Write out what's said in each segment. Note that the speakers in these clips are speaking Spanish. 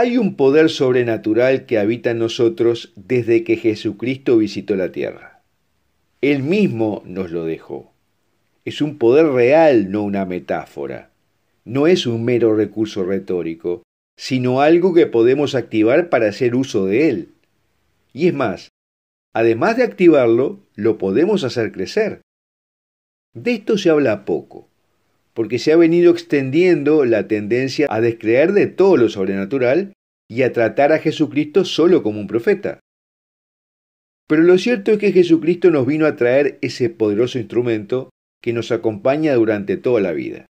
Hay un poder sobrenatural que habita en nosotros desde que Jesucristo visitó la tierra. Él mismo nos lo dejó. Es un poder real, no una metáfora. No es un mero recurso retórico, sino algo que podemos activar para hacer uso de él. Y es más, además de activarlo, lo podemos hacer crecer. De esto se habla poco porque se ha venido extendiendo la tendencia a descreer de todo lo sobrenatural y a tratar a Jesucristo solo como un profeta. Pero lo cierto es que Jesucristo nos vino a traer ese poderoso instrumento que nos acompaña durante toda la vida.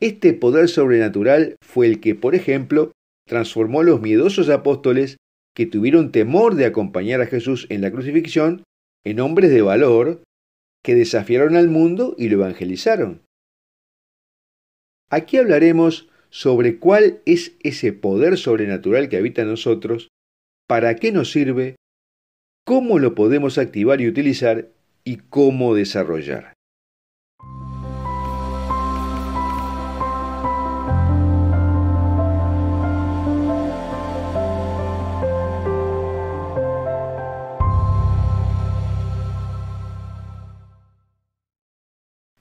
Este poder sobrenatural fue el que, por ejemplo, transformó a los miedosos apóstoles que tuvieron temor de acompañar a Jesús en la crucifixión en hombres de valor que desafiaron al mundo y lo evangelizaron. Aquí hablaremos sobre cuál es ese poder sobrenatural que habita en nosotros, para qué nos sirve, cómo lo podemos activar y utilizar y cómo desarrollar.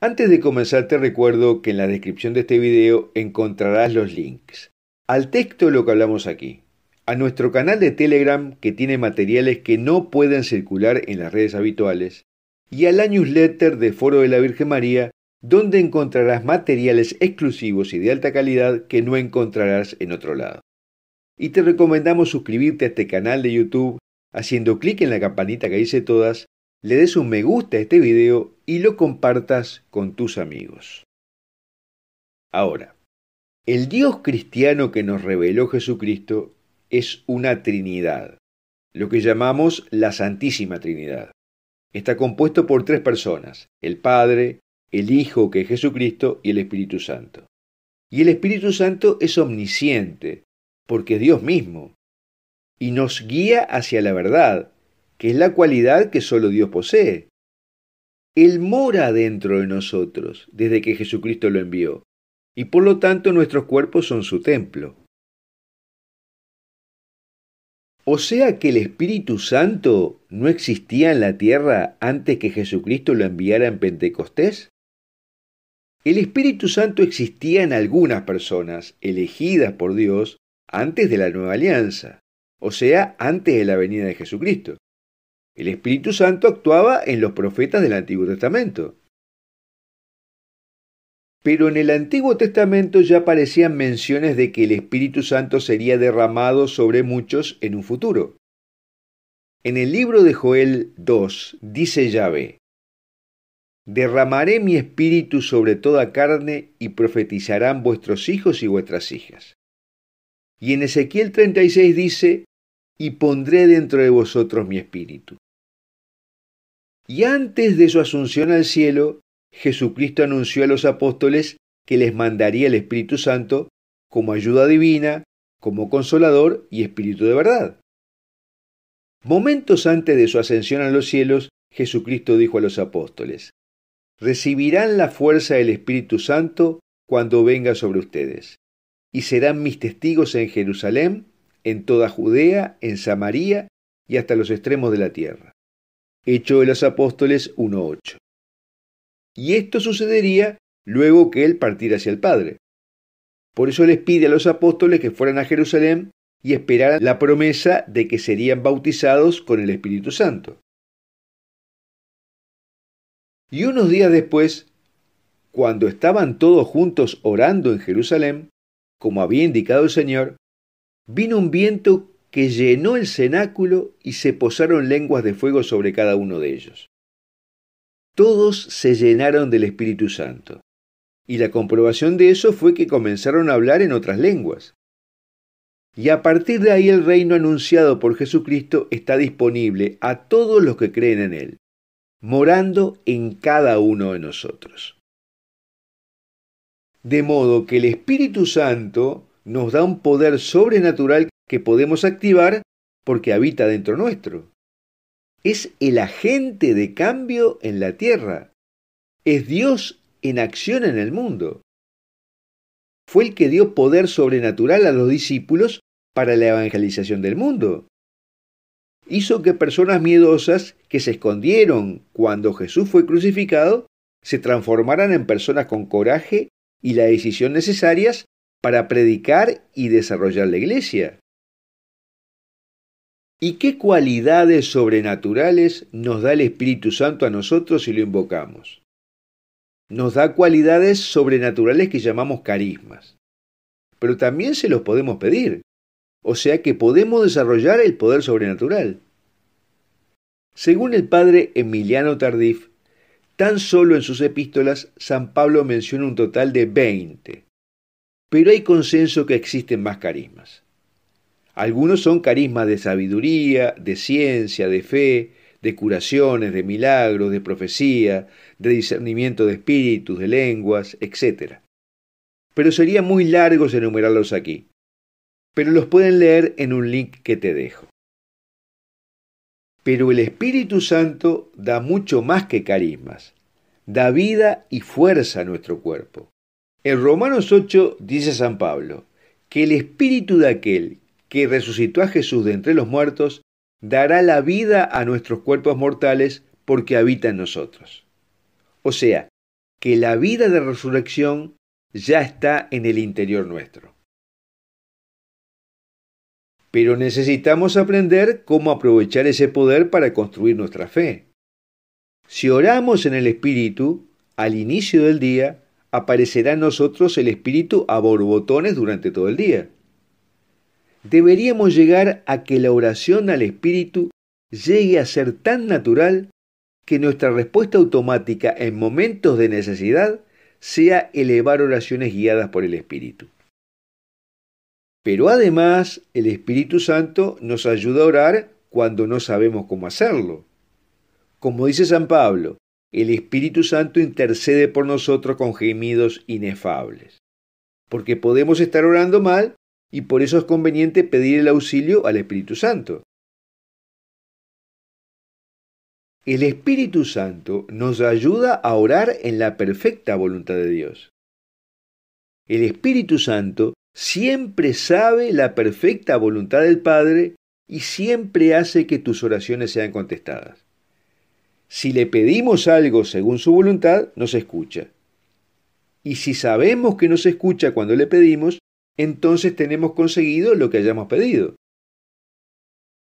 Antes de comenzar te recuerdo que en la descripción de este video encontrarás los links al texto de lo que hablamos aquí, a nuestro canal de Telegram que tiene materiales que no pueden circular en las redes habituales y a la newsletter de Foro de la Virgen María donde encontrarás materiales exclusivos y de alta calidad que no encontrarás en otro lado. Y te recomendamos suscribirte a este canal de YouTube haciendo clic en la campanita que dice todas, le des un me gusta a este video y lo compartas con tus amigos. Ahora, el Dios cristiano que nos reveló Jesucristo es una Trinidad, lo que llamamos la Santísima Trinidad. Está compuesto por tres personas, el Padre, el Hijo que es Jesucristo y el Espíritu Santo. Y el Espíritu Santo es omnisciente, porque es Dios mismo, y nos guía hacia la verdad, que es la cualidad que solo Dios posee. Él mora dentro de nosotros desde que Jesucristo lo envió, y por lo tanto nuestros cuerpos son su templo. O sea que el Espíritu Santo no existía en la tierra antes que Jesucristo lo enviara en Pentecostés. El Espíritu Santo existía en algunas personas elegidas por Dios antes de la nueva alianza, o sea, antes de la venida de Jesucristo. El Espíritu Santo actuaba en los profetas del Antiguo Testamento. Pero en el Antiguo Testamento ya aparecían menciones de que el Espíritu Santo sería derramado sobre muchos en un futuro. En el libro de Joel 2 dice Yahvé, Derramaré mi espíritu sobre toda carne y profetizarán vuestros hijos y vuestras hijas. Y en Ezequiel 36 dice, Y pondré dentro de vosotros mi espíritu. Y antes de su asunción al cielo, Jesucristo anunció a los apóstoles que les mandaría el Espíritu Santo como ayuda divina, como consolador y espíritu de verdad. Momentos antes de su ascensión a los cielos, Jesucristo dijo a los apóstoles, Recibirán la fuerza del Espíritu Santo cuando venga sobre ustedes, y serán mis testigos en Jerusalén, en toda Judea, en Samaria y hasta los extremos de la tierra. Hecho de los Apóstoles 1.8. Y esto sucedería luego que él partiera hacia el Padre. Por eso les pide a los apóstoles que fueran a Jerusalén y esperaran la promesa de que serían bautizados con el Espíritu Santo. Y unos días después, cuando estaban todos juntos orando en Jerusalén, como había indicado el Señor, vino un viento que llenó el cenáculo y se posaron lenguas de fuego sobre cada uno de ellos. Todos se llenaron del Espíritu Santo, y la comprobación de eso fue que comenzaron a hablar en otras lenguas. Y a partir de ahí el reino anunciado por Jesucristo está disponible a todos los que creen en Él, morando en cada uno de nosotros. De modo que el Espíritu Santo nos da un poder sobrenatural que podemos activar porque habita dentro nuestro. Es el agente de cambio en la tierra. Es Dios en acción en el mundo. Fue el que dio poder sobrenatural a los discípulos para la evangelización del mundo. Hizo que personas miedosas que se escondieron cuando Jesús fue crucificado se transformaran en personas con coraje y la decisión necesarias para predicar y desarrollar la iglesia. ¿Y qué cualidades sobrenaturales nos da el Espíritu Santo a nosotros si lo invocamos? Nos da cualidades sobrenaturales que llamamos carismas. Pero también se los podemos pedir. O sea que podemos desarrollar el poder sobrenatural. Según el padre Emiliano Tardif, tan solo en sus epístolas San Pablo menciona un total de 20. Pero hay consenso que existen más carismas. Algunos son carismas de sabiduría, de ciencia, de fe, de curaciones, de milagros, de profecía, de discernimiento de espíritus, de lenguas, etc. Pero sería muy largo enumerarlos aquí. Pero los pueden leer en un link que te dejo. Pero el Espíritu Santo da mucho más que carismas. Da vida y fuerza a nuestro cuerpo. En Romanos 8 dice San Pablo, que el espíritu de aquel que resucitó a Jesús de entre los muertos, dará la vida a nuestros cuerpos mortales porque habita en nosotros. O sea, que la vida de resurrección ya está en el interior nuestro. Pero necesitamos aprender cómo aprovechar ese poder para construir nuestra fe. Si oramos en el Espíritu, al inicio del día, aparecerá en nosotros el Espíritu a borbotones durante todo el día deberíamos llegar a que la oración al Espíritu llegue a ser tan natural que nuestra respuesta automática en momentos de necesidad sea elevar oraciones guiadas por el Espíritu. Pero además el Espíritu Santo nos ayuda a orar cuando no sabemos cómo hacerlo. Como dice San Pablo, el Espíritu Santo intercede por nosotros con gemidos inefables. Porque podemos estar orando mal, y por eso es conveniente pedir el auxilio al Espíritu Santo. El Espíritu Santo nos ayuda a orar en la perfecta voluntad de Dios. El Espíritu Santo siempre sabe la perfecta voluntad del Padre y siempre hace que tus oraciones sean contestadas. Si le pedimos algo según su voluntad, nos escucha. Y si sabemos que nos escucha cuando le pedimos, entonces tenemos conseguido lo que hayamos pedido.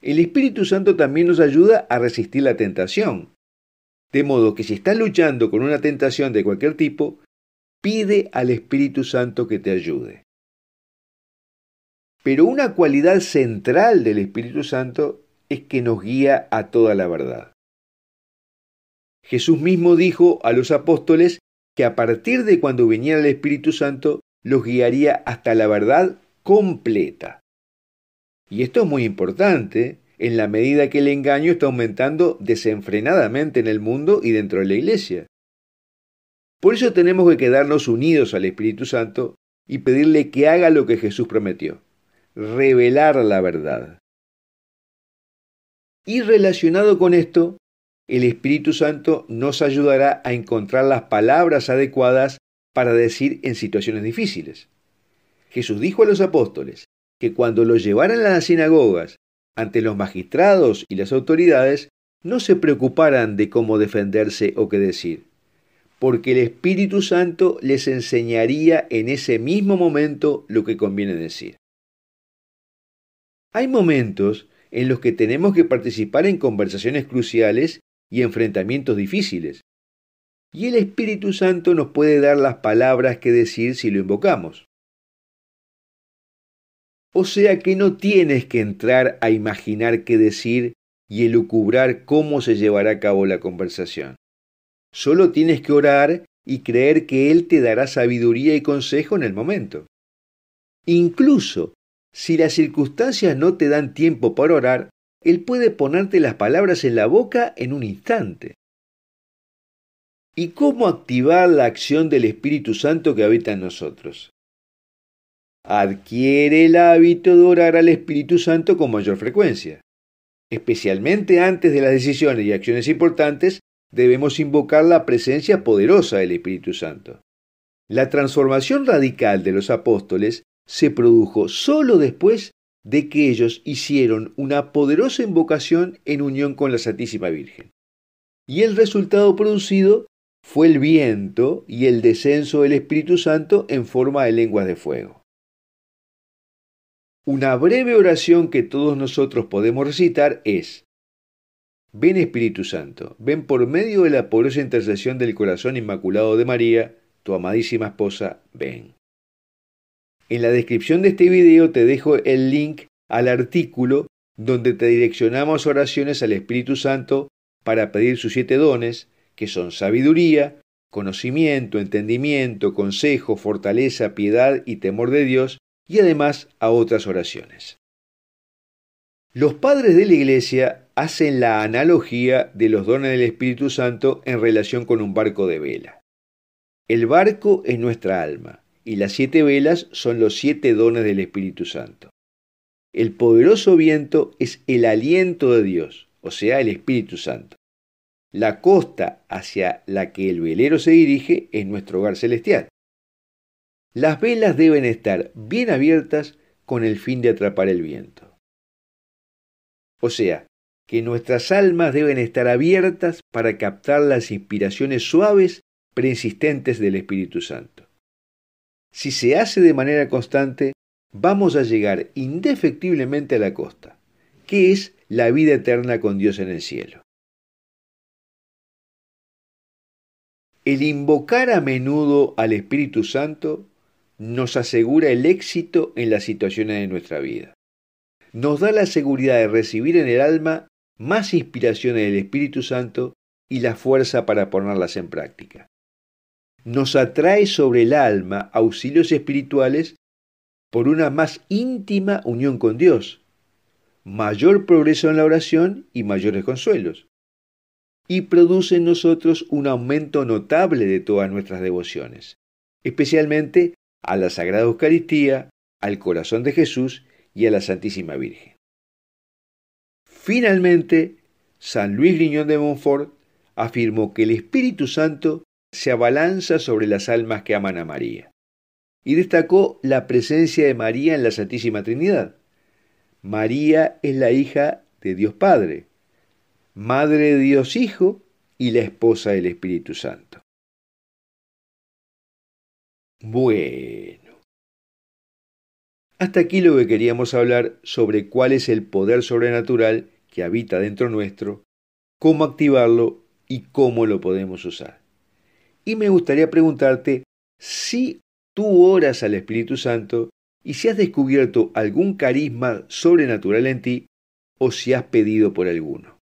El Espíritu Santo también nos ayuda a resistir la tentación. De modo que si estás luchando con una tentación de cualquier tipo, pide al Espíritu Santo que te ayude. Pero una cualidad central del Espíritu Santo es que nos guía a toda la verdad. Jesús mismo dijo a los apóstoles que a partir de cuando viniera el Espíritu Santo los guiaría hasta la verdad completa. Y esto es muy importante en la medida que el engaño está aumentando desenfrenadamente en el mundo y dentro de la iglesia. Por eso tenemos que quedarnos unidos al Espíritu Santo y pedirle que haga lo que Jesús prometió, revelar la verdad. Y relacionado con esto, el Espíritu Santo nos ayudará a encontrar las palabras adecuadas para decir en situaciones difíciles. Jesús dijo a los apóstoles que cuando los llevaran a las sinagogas, ante los magistrados y las autoridades, no se preocuparan de cómo defenderse o qué decir, porque el Espíritu Santo les enseñaría en ese mismo momento lo que conviene decir. Hay momentos en los que tenemos que participar en conversaciones cruciales y enfrentamientos difíciles, y el Espíritu Santo nos puede dar las palabras que decir si lo invocamos. O sea que no tienes que entrar a imaginar qué decir y elucubrar cómo se llevará a cabo la conversación. Solo tienes que orar y creer que Él te dará sabiduría y consejo en el momento. Incluso si las circunstancias no te dan tiempo para orar, Él puede ponerte las palabras en la boca en un instante. ¿Y cómo activar la acción del Espíritu Santo que habita en nosotros? Adquiere el hábito de orar al Espíritu Santo con mayor frecuencia. Especialmente antes de las decisiones y acciones importantes, debemos invocar la presencia poderosa del Espíritu Santo. La transformación radical de los apóstoles se produjo solo después de que ellos hicieron una poderosa invocación en unión con la Santísima Virgen. Y el resultado producido fue el viento y el descenso del Espíritu Santo en forma de lenguas de fuego. Una breve oración que todos nosotros podemos recitar es, Ven Espíritu Santo, ven por medio de la poderosa intercesión del corazón inmaculado de María, tu amadísima esposa, ven. En la descripción de este video te dejo el link al artículo donde te direccionamos oraciones al Espíritu Santo para pedir sus siete dones, que son sabiduría, conocimiento, entendimiento, consejo, fortaleza, piedad y temor de Dios, y además a otras oraciones. Los padres de la Iglesia hacen la analogía de los dones del Espíritu Santo en relación con un barco de vela. El barco es nuestra alma, y las siete velas son los siete dones del Espíritu Santo. El poderoso viento es el aliento de Dios, o sea, el Espíritu Santo. La costa hacia la que el velero se dirige es nuestro hogar celestial. Las velas deben estar bien abiertas con el fin de atrapar el viento. O sea, que nuestras almas deben estar abiertas para captar las inspiraciones suaves preexistentes del Espíritu Santo. Si se hace de manera constante, vamos a llegar indefectiblemente a la costa, que es la vida eterna con Dios en el cielo. El invocar a menudo al Espíritu Santo nos asegura el éxito en las situaciones de nuestra vida. Nos da la seguridad de recibir en el alma más inspiraciones del Espíritu Santo y la fuerza para ponerlas en práctica. Nos atrae sobre el alma auxilios espirituales por una más íntima unión con Dios, mayor progreso en la oración y mayores consuelos y produce en nosotros un aumento notable de todas nuestras devociones, especialmente a la Sagrada Eucaristía, al Corazón de Jesús y a la Santísima Virgen. Finalmente, San Luis Griñón de Montfort afirmó que el Espíritu Santo se abalanza sobre las almas que aman a María y destacó la presencia de María en la Santísima Trinidad. María es la hija de Dios Padre, Madre de Dios Hijo y la esposa del Espíritu Santo. Bueno. Hasta aquí lo que queríamos hablar sobre cuál es el poder sobrenatural que habita dentro nuestro, cómo activarlo y cómo lo podemos usar. Y me gustaría preguntarte si tú oras al Espíritu Santo y si has descubierto algún carisma sobrenatural en ti o si has pedido por alguno.